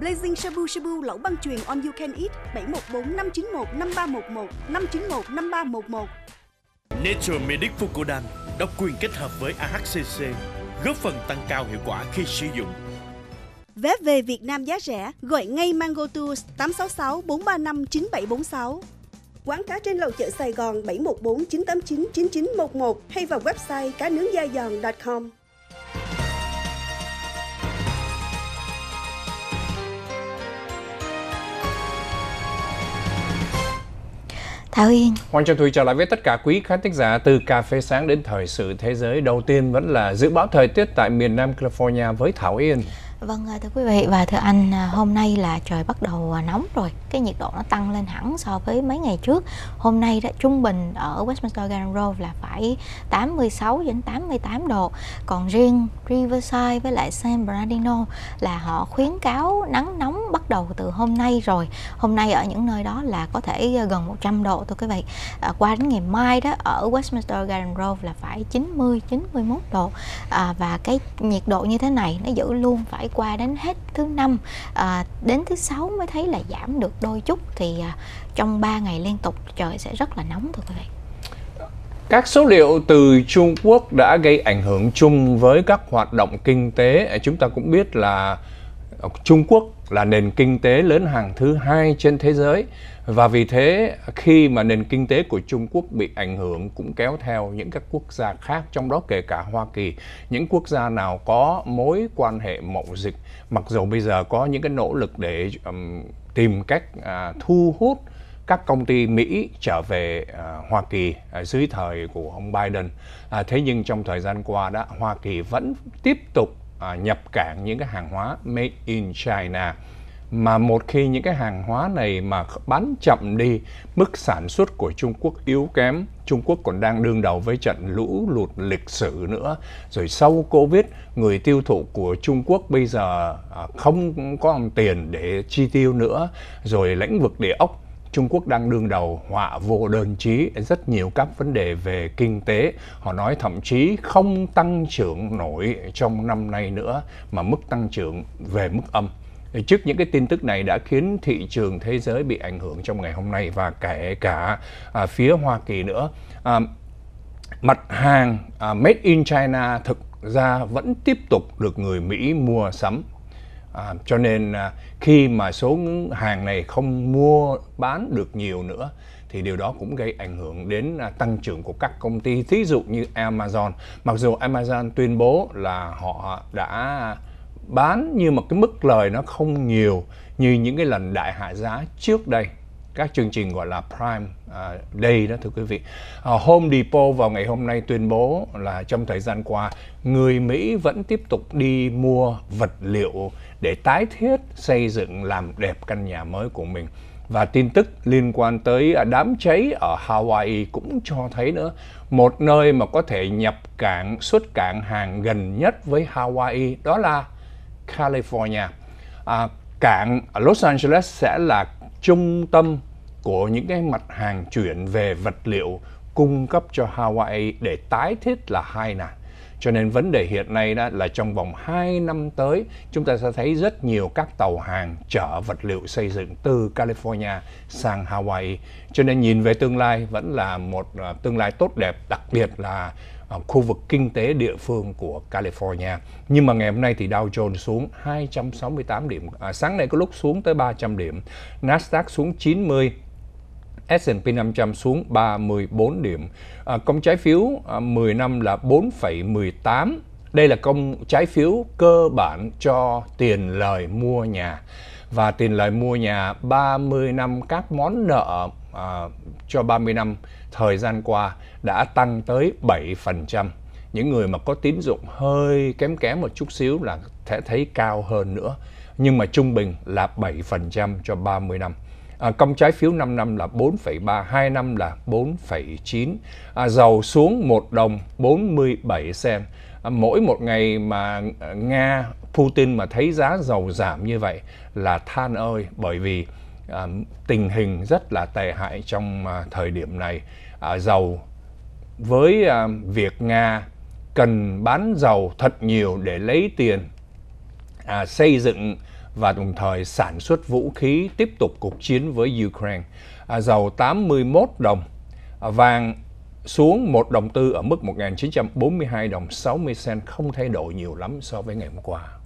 Blazing Shabu Shabu lẩu băng truyền On You Can Eat 714 591 5311 591 5311. Nature Medic Fucodan độc quyền kết hợp với AHCC góp phần tăng cao hiệu quả khi sử dụng. Vé về Việt Nam giá rẻ, gọi ngay Mango Tours 866 435 9746. Quán cá trên lầu chợ Sài Gòn 714 989 9911 hay vào website cá nướng da giòn.com. Thảo Yên Hoàng Trần Thùy trở lại với tất cả quý khán thính giả từ Cà Phê Sáng đến Thời sự Thế giới Đầu tiên vẫn là dự báo thời tiết tại miền Nam California với Thảo Yên Vâng à, thưa quý vị và thưa anh, à, hôm nay là trời bắt đầu à, nóng rồi, cái nhiệt độ nó tăng lên hẳn so với mấy ngày trước. Hôm nay đó trung bình ở Westminster Garden Grove là phải 86 đến 88 độ, còn riêng Riverside với lại San Bernardino là họ khuyến cáo nắng nóng bắt đầu từ hôm nay rồi. Hôm nay ở những nơi đó là có thể gần 100 độ thưa quý vị. À, qua đến ngày mai đó ở Westminster Garden Grove là phải 90 91 độ. À, và cái nhiệt độ như thế này nó giữ luôn phải qua đến hết thứ năm à, đến thứ sáu mới thấy là giảm được đôi chút thì à, trong 3 ngày liên tục trời sẽ rất là nóng thưa quý vị các số liệu từ Trung Quốc đã gây ảnh hưởng chung với các hoạt động kinh tế. Chúng ta cũng biết là Trung Quốc là nền kinh tế lớn hàng thứ hai trên thế giới và vì thế khi mà nền kinh tế của Trung Quốc bị ảnh hưởng cũng kéo theo những các quốc gia khác trong đó kể cả Hoa Kỳ, những quốc gia nào có mối quan hệ mậu dịch mặc dù bây giờ có những cái nỗ lực để um, tìm cách uh, thu hút các công ty Mỹ trở về uh, Hoa Kỳ uh, dưới thời của ông Biden. Uh, thế nhưng trong thời gian qua đã Hoa Kỳ vẫn tiếp tục à, nhập cảng những cái hàng hóa made in China mà một khi những cái hàng hóa này mà bán chậm đi, mức sản xuất của Trung Quốc yếu kém, Trung Quốc còn đang đương đầu với trận lũ lụt lịch sử nữa. Rồi sau Covid, người tiêu thụ của Trung Quốc bây giờ à, không có tiền để chi tiêu nữa. Rồi lĩnh vực địa ốc Trung Quốc đang đương đầu họa vô đơn chí rất nhiều các vấn đề về kinh tế. Họ nói thậm chí không tăng trưởng nổi trong năm nay nữa mà mức tăng trưởng về mức âm. Trước những cái tin tức này đã khiến thị trường thế giới bị ảnh hưởng trong ngày hôm nay và kể cả à, phía Hoa Kỳ nữa. À, mặt hàng à, Made in China thực ra vẫn tiếp tục được người Mỹ mua sắm À, cho nên à, khi mà số hàng này không mua bán được nhiều nữa thì điều đó cũng gây ảnh hưởng đến à, tăng trưởng của các công ty thí dụ như Amazon. Mặc dù Amazon tuyên bố là họ đã bán nhưng mà cái mức lời nó không nhiều như những cái lần đại hạ giá trước đây các chương trình gọi là Prime uh, Day đó thưa quý vị. À, Home Depot vào ngày hôm nay tuyên bố là trong thời gian qua người Mỹ vẫn tiếp tục đi mua vật liệu để tái thiết, xây dựng, làm đẹp căn nhà mới của mình. Và tin tức liên quan tới à, đám cháy ở Hawaii cũng cho thấy nữa một nơi mà có thể nhập cảng xuất cảng hàng gần nhất với Hawaii đó là California. À, cảng Los Angeles sẽ là trung tâm của những cái mặt hàng chuyển về vật liệu cung cấp cho Hawaii để tái thiết là hai nàng. Cho nên vấn đề hiện nay đó là trong vòng 2 năm tới chúng ta sẽ thấy rất nhiều các tàu hàng chở vật liệu xây dựng từ California sang Hawaii. Cho nên nhìn về tương lai vẫn là một à, tương lai tốt đẹp, đặc biệt là khu vực kinh tế địa phương của California. Nhưng mà ngày hôm nay thì Dow Jones xuống 268 điểm. À, sáng nay có lúc xuống tới 300 điểm. Nasdaq xuống 90, S&P 500 xuống 34 điểm. À, công trái phiếu à, 10 năm là 4,18. Đây là công trái phiếu cơ bản cho tiền lời mua nhà và tiền lời mua nhà 30 năm các món nợ à, cho 30 năm thời gian qua đã tăng tới 7%. Những người mà có tín dụng hơi kém kém một chút xíu là sẽ thấy cao hơn nữa. Nhưng mà trung bình là 7% cho 30 năm. À, công trái phiếu 5 năm là 4,3, 2 năm là 4,9. À, dầu xuống 1 đồng 47 sen. À, mỗi một ngày mà à, Nga Putin mà thấy giá dầu giảm như vậy là than ơi bởi vì tình hình rất là tệ hại trong à, thời điểm này à, dầu với à, việc nga cần bán dầu thật nhiều để lấy tiền à, xây dựng và đồng thời sản xuất vũ khí tiếp tục cuộc chiến với Ukraine. À, dầu 81 đồng, à, vàng xuống 1 đồng tư ở mức 1942 đồng 60 cent không thay đổi nhiều lắm so với ngày hôm qua.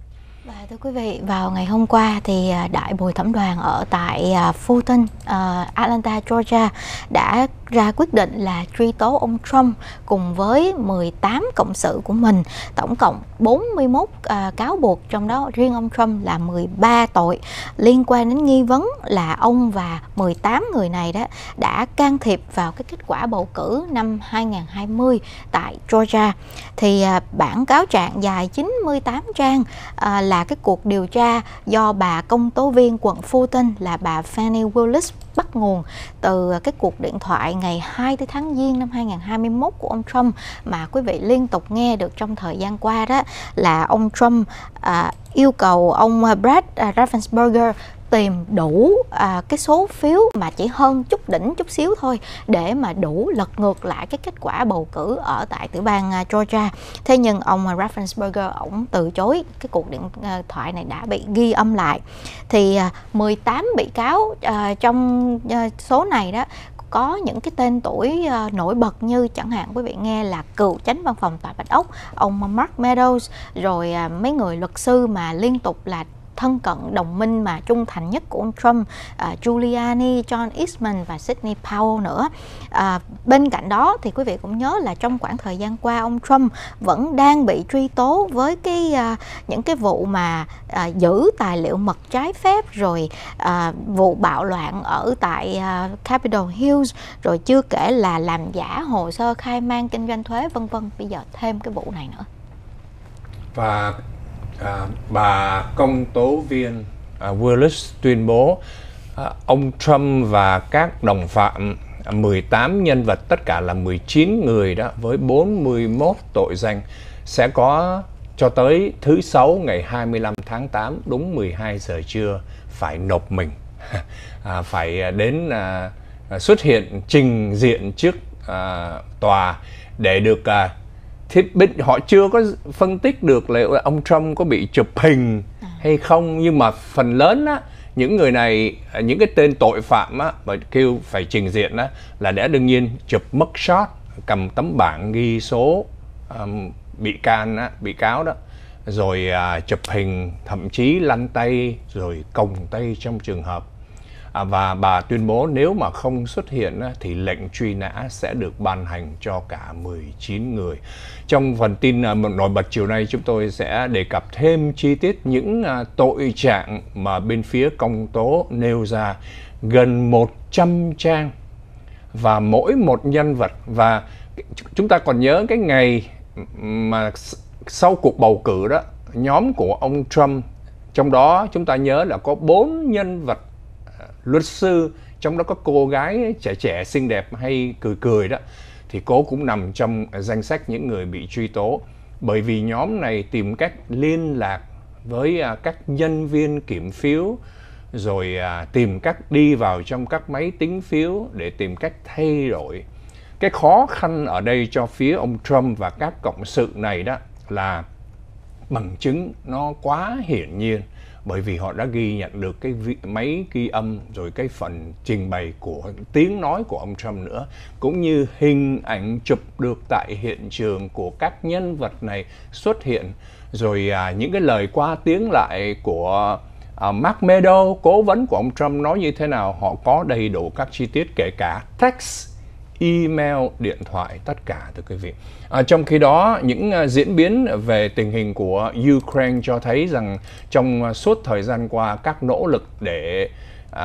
Và dạ, thưa quý vị, vào ngày hôm qua thì à, đại bồi thẩm đoàn ở tại à, Fulton, à, Atlanta, Georgia đã ra quyết định là truy tố ông Trump cùng với 18 cộng sự của mình, tổng cộng 41 cáo buộc trong đó riêng ông Trump là 13 tội liên quan đến nghi vấn là ông và 18 người này đó đã can thiệp vào cái kết quả bầu cử năm 2020 tại Georgia. Thì bản cáo trạng dài 98 trang là là cái cuộc điều tra do bà công tố viên quận Fulton là bà Fanny Willis bắt nguồn từ à, cái cuộc điện thoại ngày 2 tới tháng Giêng năm 2021 của ông Trump mà quý vị liên tục nghe được trong thời gian qua đó là ông Trump à, yêu cầu ông à, Brad à, Raffensperger tìm đủ à, cái số phiếu mà chỉ hơn chút đỉnh chút xíu thôi để mà đủ lật ngược lại cái kết quả bầu cử ở tại tiểu bang à, Georgia. Thế nhưng ông Raffensperger ổng từ chối cái cuộc điện à, thoại này đã bị ghi âm lại. Thì à, 18 bị cáo à, trong à, số này đó có những cái tên tuổi à, nổi bật như chẳng hạn quý vị nghe là cựu chánh văn phòng tòa bạch ốc ông Mark Meadows rồi mấy người luật sư mà liên tục là thân cận đồng minh mà trung thành nhất của ông Trump uh, Giuliani, John Eastman và Sidney Powell nữa. Uh, bên cạnh đó thì quý vị cũng nhớ là trong khoảng thời gian qua ông Trump vẫn đang bị truy tố với cái uh, những cái vụ mà uh, giữ tài liệu mật trái phép rồi uh, vụ bạo loạn ở tại uh, Capitol Hills rồi chưa kể là làm giả hồ sơ khai mang kinh doanh thuế vân vân. Bây giờ thêm cái vụ này nữa. Và à, bà công tố viên à, Willis tuyên bố à, ông Trump và các đồng phạm 18 à, nhân vật tất cả là 19 người đó với 41 tội danh sẽ có cho tới thứ sáu ngày 25 tháng 8 đúng 12 giờ trưa phải nộp mình à, phải đến à, à, xuất hiện trình diện trước à, tòa để được à, thì bên, họ chưa có phân tích được liệu là ông Trump có bị chụp hình à. hay không nhưng mà phần lớn á những người này những cái tên tội phạm á mà kêu phải trình diện á là đã đương nhiên chụp mất shot cầm tấm bảng ghi số um, bị can á bị cáo đó rồi à, chụp hình thậm chí lăn tay rồi còng tay trong trường hợp À, và bà tuyên bố nếu mà không xuất hiện thì lệnh truy nã sẽ được ban hành cho cả 19 người. Trong phần tin à, nổi bật chiều nay chúng tôi sẽ đề cập thêm chi tiết những à, tội trạng mà bên phía công tố nêu ra gần 100 trang và mỗi một nhân vật và chúng ta còn nhớ cái ngày mà sau cuộc bầu cử đó nhóm của ông Trump trong đó chúng ta nhớ là có bốn nhân vật luật sư trong đó có cô gái trẻ trẻ xinh đẹp hay cười cười đó thì cô cũng nằm trong danh sách những người bị truy tố bởi vì nhóm này tìm cách liên lạc với à, các nhân viên kiểm phiếu rồi à, tìm cách đi vào trong các máy tính phiếu để tìm cách thay đổi cái khó khăn ở đây cho phía ông Trump và các cộng sự này đó là bằng chứng nó quá hiển nhiên bởi vì họ đã ghi nhận được cái vị, máy ghi âm rồi cái phần trình bày của tiếng nói của ông Trump nữa cũng như hình ảnh chụp được tại hiện trường của các nhân vật này xuất hiện rồi à, những cái lời qua tiếng lại của à, Mark Meadow cố vấn của ông Trump nói như thế nào họ có đầy đủ các chi tiết kể cả text email, điện thoại, tất cả thưa quý vị. À, trong khi đó, những uh, diễn biến về tình hình của Ukraine cho thấy rằng trong uh, suốt thời gian qua các nỗ lực để uh,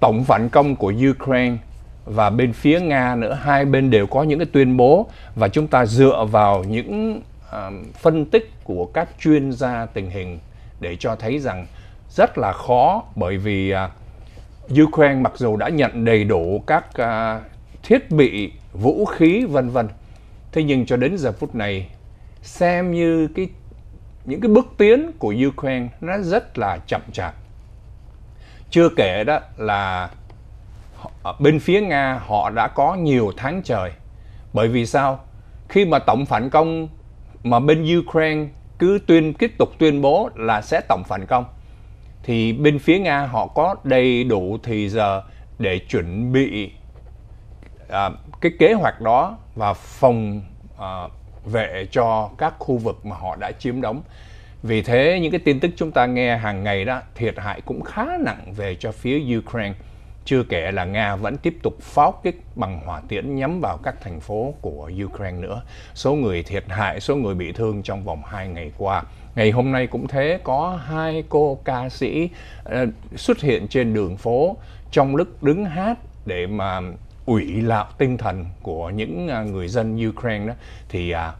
tổng phản công của Ukraine và bên phía Nga nữa, hai bên đều có những cái tuyên bố và chúng ta dựa vào những uh, phân tích của các chuyên gia tình hình để cho thấy rằng rất là khó bởi vì uh, Ukraine mặc dù đã nhận đầy đủ các uh, thiết bị, vũ khí vân vân. Thế nhưng cho đến giờ phút này xem như cái những cái bước tiến của Ukraine nó rất là chậm chạp. Chưa kể đó là bên phía Nga họ đã có nhiều tháng trời. Bởi vì sao? Khi mà tổng phản công mà bên Ukraine cứ tuyên tiếp tục tuyên bố là sẽ tổng phản công thì bên phía Nga họ có đầy đủ thì giờ để chuẩn bị à, cái kế hoạch đó và phòng à, vệ cho các khu vực mà họ đã chiếm đóng. Vì thế những cái tin tức chúng ta nghe hàng ngày đó thiệt hại cũng khá nặng về cho phía Ukraine. Chưa kể là Nga vẫn tiếp tục pháo kích bằng hỏa tiễn nhắm vào các thành phố của Ukraine nữa. Số người thiệt hại, số người bị thương trong vòng 2 ngày qua ngày hôm nay cũng thế có hai cô ca sĩ ờ, xuất hiện trên đường phố trong lúc đứng hát để mà ủy lạo tinh thần của những ờ, người dân Ukraine đó thì à,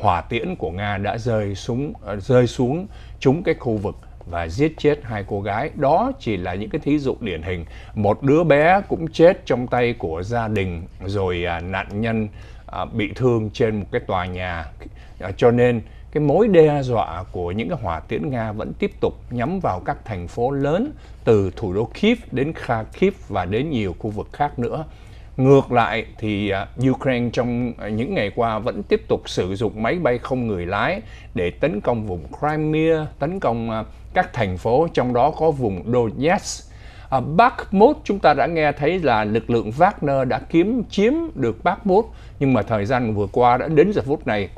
hỏa tiễn của Nga đã rơi xuống ờ, rơi xuống trúng cái khu vực và giết chết hai cô gái. Đó chỉ là những cái thí dụ điển hình. Một đứa bé cũng chết trong tay của gia đình rồi à, nạn nhân à, bị thương trên một cái tòa nhà. À, cho nên cái mối đe dọa của những cái hỏa tiễn Nga vẫn tiếp tục nhắm vào các thành phố lớn từ thủ đô Kiev đến Kharkiv và đến nhiều khu vực khác nữa. Ngược lại thì à, Ukraine trong à, những ngày qua vẫn tiếp tục sử dụng máy bay không người lái để tấn công vùng Crimea, tấn công à, các thành phố trong đó có vùng Donetsk. À, Bakhmut chúng ta đã nghe thấy là lực lượng Wagner đã kiếm chiếm được Bakhmut nhưng mà thời gian vừa qua đã đến giờ phút này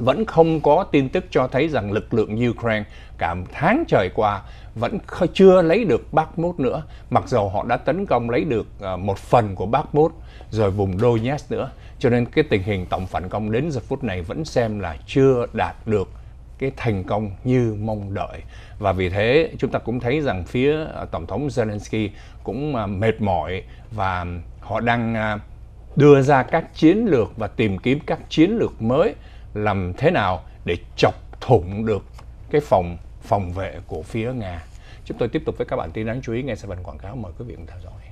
vẫn không có tin tức cho thấy rằng lực lượng Ukraine cả tháng trời qua vẫn chưa lấy được Bakhmut nữa, mặc dù họ đã tấn công lấy được ờ, một phần của Bakhmut rồi vùng Donetsk nữa. Cho nên cái tình hình tổng phản công đến giờ phút này vẫn xem là chưa đạt được cái thành công như mong đợi và vì thế chúng ta cũng thấy rằng phía ờ, tổng thống Zelensky cũng ờ, mệt mỏi và họ đang đưa ra các chiến lược và tìm kiếm các chiến lược mới làm thế nào để chọc thủng được cái phòng phòng vệ của phía Nga. Chúng tôi tiếp tục với các bạn tin đáng chú ý ngay sau phần quảng cáo mời quý vị cùng theo dõi.